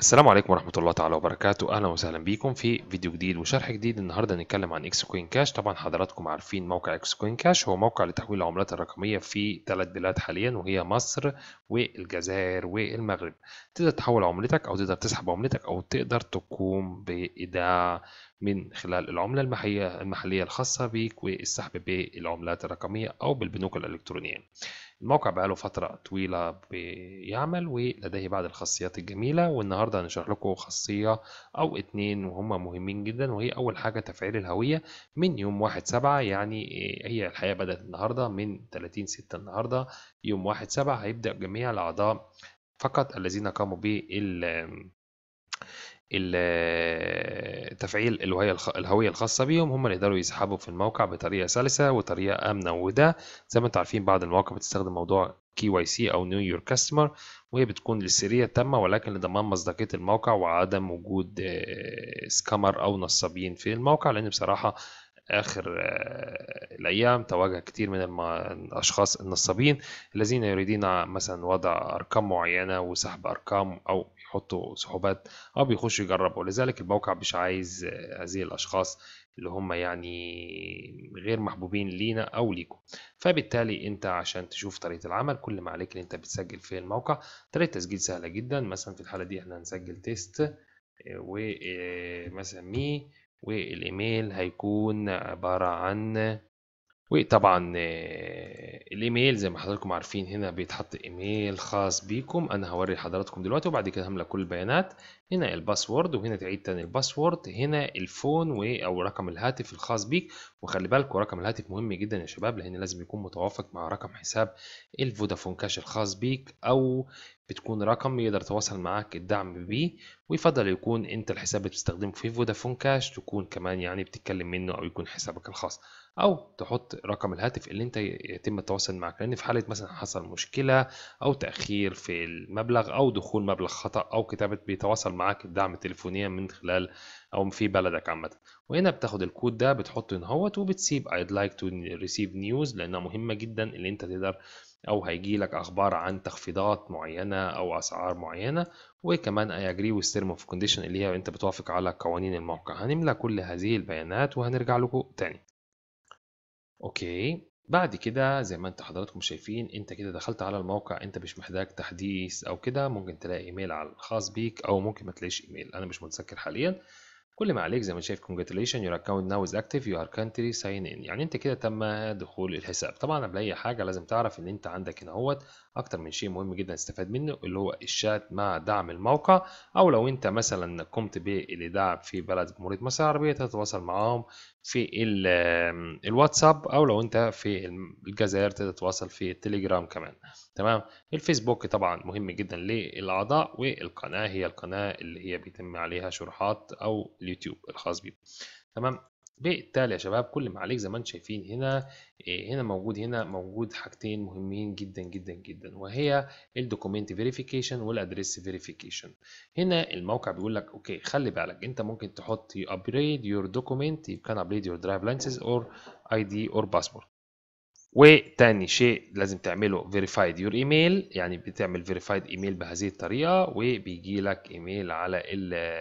السلام عليكم ورحمة الله تعالى وبركاته أهلا وسهلا بيكم في فيديو جديد وشرح جديد النهاردة هنتكلم عن إكس كوين كاش طبعا حضراتكم عارفين موقع إكس كوين كاش هو موقع لتحويل العملات الرقمية في ثلاث بلاد حاليا وهي مصر والجزائر والمغرب تقدر تحول عملتك أو تقدر تسحب عملتك أو تقدر تقوم بإيداع من خلال العملة المحلية, المحلية الخاصة بك والسحب بالعملات الرقمية أو بالبنوك الإلكترونية الموقع بقاله فترة طويلة بيعمل ولديه بعض الخاصيات الجميلة والنهاردة هنشرح لكم خاصية أو اتنين وهم مهمين جدا وهي أول حاجة تفعيل الهوية من يوم واحد سبعة يعني هي الحقيقة بدأت النهاردة من 30 ستة النهاردة يوم واحد سبعة هيبدأ جميع الأعضاء فقط الذين قاموا بال تفعيل الهوية الخاصة بيهم هم اللي يقدروا يسحبوا في الموقع بطريقة سلسة وطريقة آمنة وده زي ما انتم عارفين بعض المواقع بتستخدم موضوع كي واي سي أو نيو يور كاستمر وهي بتكون للسرية التامة ولكن لضمان مصداقية الموقع وعدم وجود سكامر آه، أو نصابين في الموقع لأن بصراحة آخر آه، الأيام تواجه كثير من الأشخاص النصابين الذين يريدون مثلا وضع أرقام معينة وسحب أرقام أو يحطوا سحوبات أو بيخشوا يجربوا لذلك الموقع مش عايز آه، هذه الأشخاص اللي هم يعني غير محبوبين لينا أو ليكم فبالتالي أنت عشان تشوف طريقة العمل كل ما عليك ان أنت بتسجل في الموقع طريقة التسجيل سهلة جدا مثلا في الحالة دي احنا هنسجل تيست آه، ومثلا مي والايميل هيكون عبارة عن وطبعا آه، الايميل زي ما حضراتكم عارفين هنا بيتحط ايميل خاص بيكم انا هوري حضراتكم دلوقتي وبعد كده هملى كل البيانات هنا الباسورد وهنا تعيد تاني الباسورد هنا الفون و او رقم الهاتف الخاص بيك وخلي بالكم رقم الهاتف مهم جدا يا شباب لان لازم يكون متوافق مع رقم حساب الفودافون كاش الخاص بيك او بتكون رقم يقدر يتواصل معاك الدعم بيه ويفضل يكون انت الحساب اللي بتستخدمه في فودافون كاش تكون كمان يعني بتتكلم منه او يكون حسابك الخاص او تحط رقم الهاتف اللي انت يتم التواصل معك لان في حاله مثلا حصل مشكله او تاخير في المبلغ او دخول مبلغ خطا او كتابه بيتواصل معاك الدعم تليفونيا من خلال او في بلدك عامه وهنا بتاخد الكود ده بتحطه هوت وبتسيب I'd like to receive news لانها مهمه جدا اللي انت تقدر او هيجي لك اخبار عن تخفيضات معينه او اسعار معينه وكمان اي اجري والسيرم اوف كونديشن اللي هي انت بتوافق على قوانين الموقع هنملى كل هذه البيانات وهنرجع لكم تاني اوكي بعد كده زي ما انت حضراتكم شايفين انت كده دخلت على الموقع انت مش محتاج تحديث او كده ممكن تلاقي ايميل على الخاص بيك او ممكن ما تلاقيش ايميل انا مش متذكر حاليا كل ما عليك زي ما شايف congratulations your account now is active you are currently sign in يعني انت كده تم دخول الحساب طبعا قبل اي حاجه لازم تعرف ان انت عندك هنا اهوت اكتر من شيء مهم جدا تستفاد منه اللي هو الشات مع دعم الموقع او لو انت مثلا قمت بالدعم في بلد جمهوريه مصر العربيه تتواصل معاهم في الواتساب او لو انت في الجزائر تتواصل في التليجرام كمان تمام الفيسبوك طبعا مهم جدا للاعضاء والقناه هي القناه اللي هي بيتم عليها شروحات او اليوتيوب الخاص بيه تمام بالتالي يا شباب كل ما عليك زي ما انتم شايفين هنا إيه، هنا موجود هنا موجود حاجتين مهمين جدا جدا جدا وهي الدوكيومنت فيريفيكيشن والادريس فيريفيكيشن هنا الموقع بيقول لك اوكي خلي بالك انت ممكن تحط ابجريد يور دوكيومنت يو كان ابجريد يور درايف لايسنس اور اي دي اور باسورد وتاني شيء لازم تعمله فيريفايد your ايميل يعني بتعمل فيريفايد ايميل بهذه الطريقه وبيجي لك ايميل على ال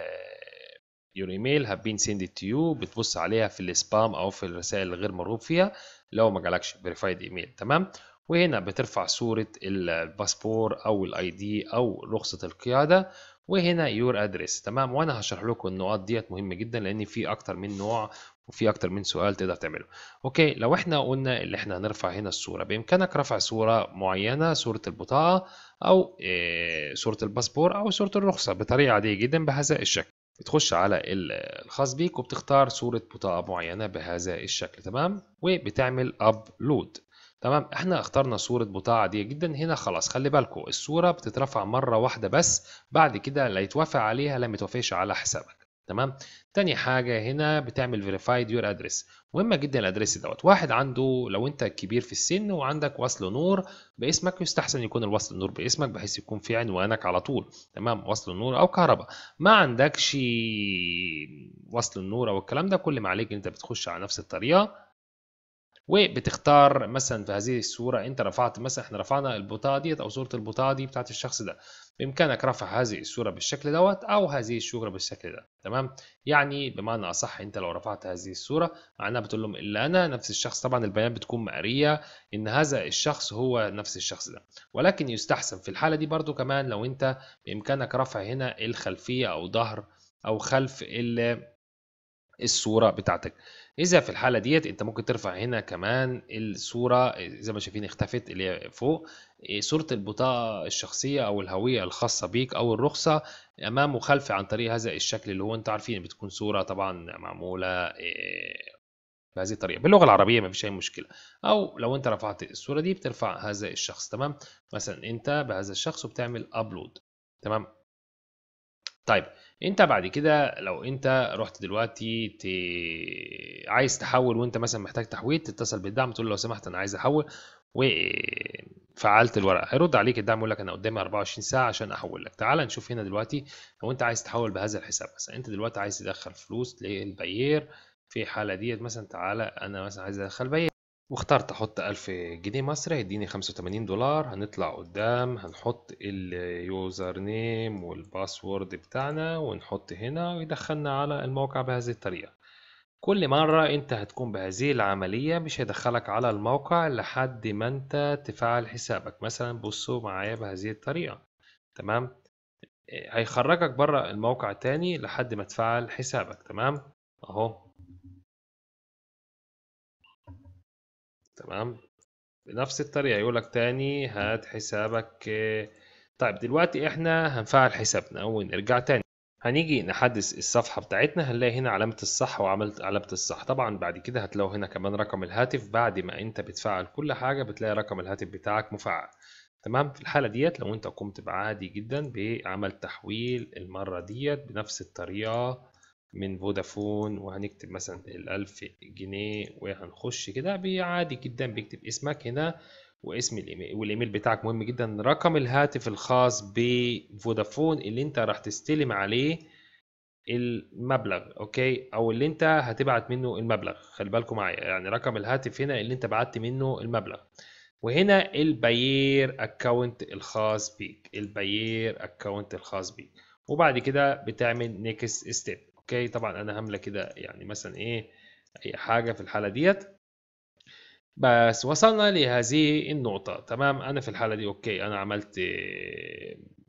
your email have been sent to you بتبص عليها في السبام او في الرسائل الغير مرغوب فيها لو ما جالكش فيريفايد ايميل تمام وهنا بترفع صوره الباسبور او الاي دي او رخصه القياده وهنا يور ادريس تمام وانا هشرح لكم النقاط ديت مهمه جدا لان في اكتر من نوع وفي اكتر من سؤال تقدر تعمله اوكي لو احنا قلنا اللي احنا هنرفع هنا الصوره بامكانك رفع صوره معينه صوره البطاقه او آه، صوره الباسبور او صوره الرخصه بطريقه عاديه جدا بهذا الشكل بتخش على الخاص بيك وبتختار صورة بطاقة معينة بهذا الشكل تمام وبتعمل ابلود تمام احنا اخترنا صورة بطاعة عادية جدا هنا خلاص خلي بالكم الصورة بتترفع مرة واحدة بس بعد كده لا يتوافق عليها لا متوافقش على حسابك تمام تاني حاجة هنا بتعمل verified يور ادرس مهمة جدا الادرس دوت واحد عنده لو انت كبير في السن وعندك وصل نور باسمك يستحسن يكون الوصل نور باسمك بحيث يكون في عنوانك على طول تمام وصل نور او كهرباء ما عندكش وصل النور او الكلام ده كل ما عليك انت بتخش على نفس الطريقة وبتختار مثلا في هذه الصوره انت رفعت مثلا احنا رفعنا البطاقه ديت او صوره البطاقه دي بتاعت الشخص ده بامكانك رفع هذه الصوره بالشكل دوت او هذه الصوره بالشكل ده تمام يعني بمعنى اصح انت لو رفعت هذه الصوره معناها بتقول لهم الا انا نفس الشخص طبعا البيانات بتكون مقريه ان هذا الشخص هو نفس الشخص ده ولكن يستحسن في الحاله دي برضو كمان لو انت بامكانك رفع هنا الخلفيه او ظهر او خلف ال الصوره بتاعتك اذا في الحاله ديت انت ممكن ترفع هنا كمان الصوره زي ما شايفين اختفت اللي هي فوق صوره البطاقه الشخصيه او الهويه الخاصه بيك او الرخصه امام وخلف عن طريق هذا الشكل اللي هو انت عارفين بتكون صوره طبعا معموله آه، بهذه الطريقه باللغه العربيه مفيش اي مشكله او لو انت رفعت الصوره دي بترفع هذا الشخص تمام مثلا انت بهذا الشخص وبتعمل ابلود تمام طيب انت بعد كده لو انت رحت دلوقتي ت... عايز تحول وانت مثلا محتاج تحويل تتصل بالدعم تقول له لو سمحت انا عايز احول وفعلت الورقه هيرد عليك الدعم يقول لك انا قدامي 24 ساعه عشان احول لك تعال نشوف هنا دلوقتي لو انت عايز تحول بهذا الحساب مثلا انت دلوقتي عايز تدخل فلوس للبيير في الحاله ديت مثلا تعالى انا مثلا عايز ادخل بيير واخترت احط ألف جنيه مصري هيديني خمسة وتمانين دولار هنطلع قدام هنحط اليوزر نيم والباسورد بتاعنا ونحط هنا ويدخلنا على الموقع بهذه الطريقة كل مرة انت هتكون بهذه العملية مش هيدخلك على الموقع لحد ما انت تفعل حسابك مثلا بصوا معايا بهذه الطريقة تمام هيخرجك بره الموقع تاني لحد ما تفعل حسابك تمام اهو تمام بنفس الطريقة يقول لك تاني هات حسابك آه، طيب دلوقتي احنا هنفعل حسابنا ونرجع تاني هنيجي نحدث الصفحة بتاعتنا هنلاقي هنا علامة الصح وعملت علامة الصح طبعا بعد كده هتلاقوا هنا كمان رقم الهاتف بعد ما انت بتفعل كل حاجة بتلاقي رقم الهاتف بتاعك مفعل تمام في الحالة ديت لو انت قمت بعادي جدا بعمل تحويل المرة ديت بنفس الطريقة من فودافون وهنكتب مثلا الألف جنيه وهنخش كده عادي جدا بيكتب اسمك هنا واسم الايميل والايميل بتاعك مهم جدا رقم الهاتف الخاص بفودافون اللي انت راح تستلم عليه المبلغ اوكي او اللي انت هتبعت منه المبلغ خلي بالكم معايا يعني رقم الهاتف هنا اللي انت بعت منه المبلغ وهنا البيير اكونت الخاص بيك البيير اكونت الخاص بيك وبعد كده بتعمل نيكست ستيب اوكي طبعا انا هملى كده يعني مثلا ايه اي حاجه في الحاله ديت بس وصلنا لهذه النقطه تمام انا في الحاله دي اوكي انا عملت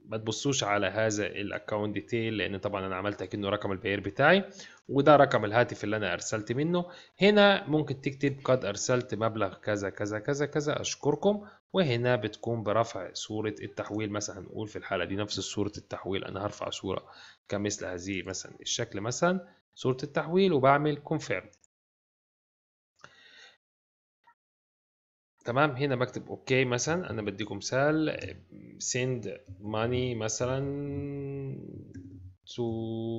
ما تبصوش على هذا الاكونت ديتيل لان طبعا انا عملت كأنه رقم البير بتاعي وده رقم الهاتف اللي انا ارسلت منه هنا ممكن تكتب قد ارسلت مبلغ كذا كذا كذا كذا اشكركم وهنا بتكون برفع صورة التحويل مثلا هنقول في الحالة دي نفس صورة التحويل انا هرفع صورة كمثل هذه مثلا الشكل مثلا صورة التحويل وبعمل كونفيرم تمام هنا بكتب اوكي مثلا انا بديكم مثال سند ماني مثلا تو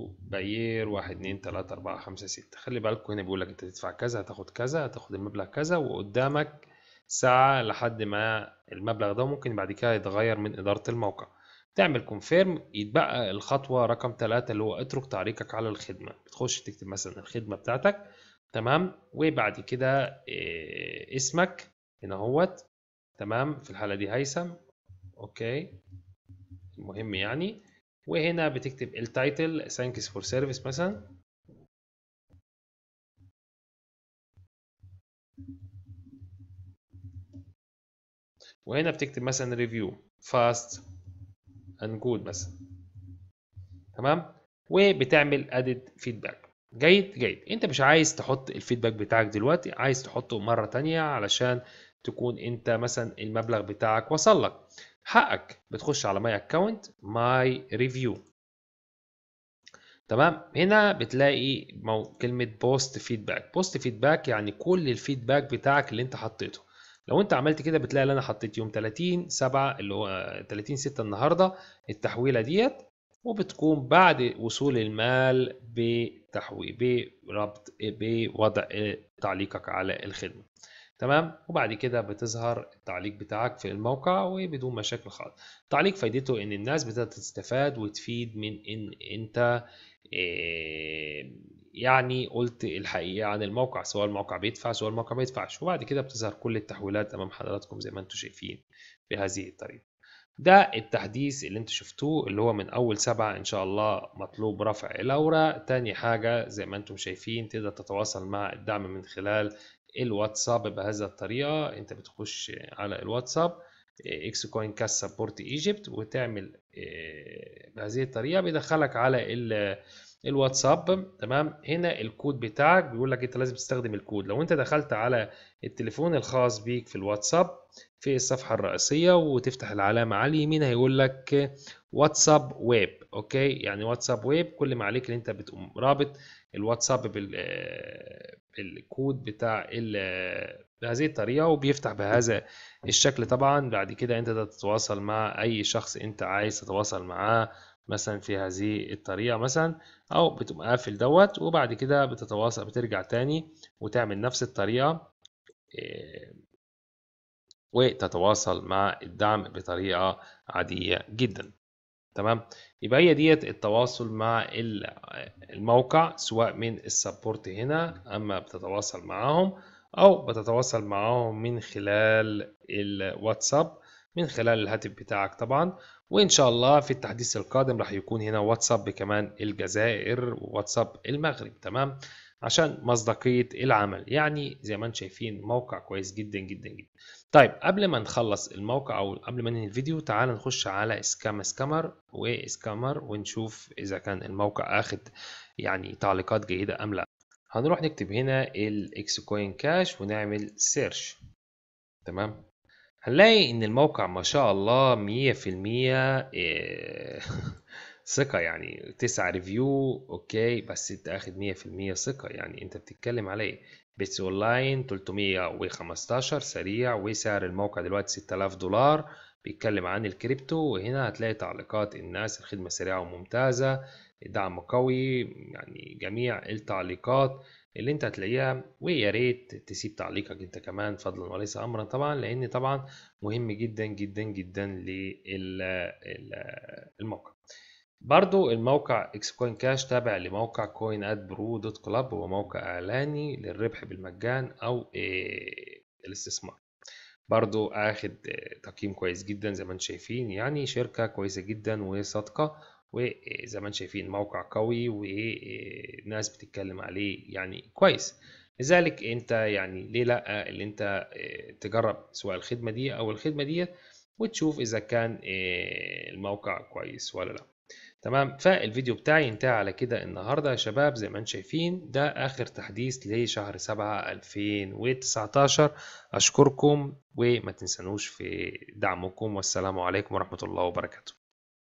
باير واحد 2 3 أربعة خمسة ستة خلي بالكم هنا بيقول لك أنت تدفع كذا هتاخد كذا هتاخد المبلغ كذا وقدامك ساعة لحد ما المبلغ ده ممكن بعد كده يتغير من إدارة الموقع تعمل كونفيرم يتبقى الخطوة رقم ثلاثة اللي هو اترك تعليقك على الخدمة بتخش تكتب مثلا الخدمة بتاعتك تمام وبعد كده آه، اسمك هنا اهوت تمام في الحالة دي هيثم اوكي المهم يعني وهنا بتكتب التايتل ثانكس فور سيرفيس مثلا وهنا بتكتب مثلا ريفيو فاست اند جود مثلا تمام وبتعمل ادد فيدباك جيد جيد انت مش عايز تحط الفيدباك بتاعك دلوقتي عايز تحطه مره ثانيه علشان تكون انت مثلا المبلغ بتاعك وصل لك حقك بتخش على ماي اكونت ماي ريفيو تمام هنا بتلاقي مو كلمه بوست فيدباك بوست فيدباك يعني كل الفيدباك بتاعك اللي انت حطيته لو انت عملت كده بتلاقي اللي انا حطيت يوم 30 7 اللي هو 30 6 النهارده التحويله ديت وبتكون بعد وصول المال بتحويل بربط بوضع تعليقك على الخدمه تمام وبعد كده بتظهر التعليق بتاعك في الموقع وبدون مشاكل خالص التعليق فايدته ان الناس تستفاد وتفيد من ان انت آه، يعني قلت الحقيقة عن الموقع سواء الموقع بيدفع سواء الموقع ما يدفعش وبعد كده بتظهر كل التحويلات امام حضراتكم زي ما انتم شايفين بهذه الطريقة ده التحديث اللي انتم شفتوه اللي هو من اول سبعة ان شاء الله مطلوب رفع الاوراق تاني حاجة زي ما انتم شايفين تقدر تتواصل مع الدعم من خلال الواتساب بهذه الطريقه انت بتخش على الواتساب اكس كوين كاس سبورت ايجيبت وتعمل آه، بهذه الطريقه بيدخلك على الواتساب تمام هنا الكود بتاعك بيقول لك انت لازم تستخدم الكود لو انت دخلت على التليفون الخاص بيك في الواتساب في الصفحه الرئيسيه وتفتح العلامه على اليمين هيقول لك واتساب ويب اوكي يعني واتساب ويب كل ما عليك ان انت بتقوم رابط الواتساب بال بالكود آه، بتاع آه، بهذه الطريقه وبيفتح بهذا الشكل طبعا بعد كده انت تتواصل مع اي شخص انت عايز تتواصل معاه مثلا في هذه الطريقه مثلا او بتقوم قافل دوت وبعد كده بتتواصل بترجع تاني وتعمل نفس الطريقه آه، وتتواصل مع الدعم بطريقه عاديه جدا تمام يبقى هي ديت التواصل مع الموقع سواء من السبورت هنا اما بتتواصل معاهم او بتتواصل معاهم من خلال الواتساب من خلال الهاتف بتاعك طبعا وان شاء الله في التحديث القادم راح يكون هنا واتساب كمان الجزائر وواتساب المغرب تمام عشان مصداقية العمل يعني زي ما انتم شايفين موقع كويس جدا جدا جدا طيب قبل ما نخلص الموقع او قبل ما ننهي الفيديو تعال نخش على سكام سكامر وسكامر ونشوف اذا كان الموقع اخد يعني تعليقات جيدة ام لا هنروح نكتب هنا الاكس كوين كاش ونعمل سيرش تمام هنلاقي ان الموقع ما شاء الله مية في المية آه، ثقة يعني تسعة ريفيو اوكي بس انت اخد مية في المية ثقة يعني انت بتتكلم على ايه بيتس لاين 315 سريع وسعر الموقع دلوقتي 6000 دولار بيتكلم عن الكريبتو وهنا هتلاقي تعليقات الناس الخدمة سريعة وممتازة دعم قوي يعني جميع التعليقات اللي انت هتلاقيها ويا ريت تسيب تعليقك انت كمان فضلا وليس امرا طبعا لان طبعا مهم جدا جدا جدا للموقع برضو الموقع اكس كوين كاش تابع لموقع كوين اد برو دوت كلاب هو موقع اعلاني للربح بالمجان او الاستثمار إيه، برضو اخد تقييم كويس جدا زي ما انتم شايفين يعني شركة كويسة جدا وصادقة وزي ما انتم شايفين موقع قوي وناس بتتكلم عليه يعني كويس لذلك انت يعني ليه لا اللي انت إيه، تجرب سواء الخدمة دي او الخدمة ديت وتشوف اذا كان إيه، الموقع كويس ولا لا تمام فالفيديو بتاعي انتهى على كده النهارده يا شباب زي ما انتم شايفين ده اخر تحديث لشهر 7 2019 اشكركم وما تنسنوش في دعمكم والسلام عليكم ورحمه الله وبركاته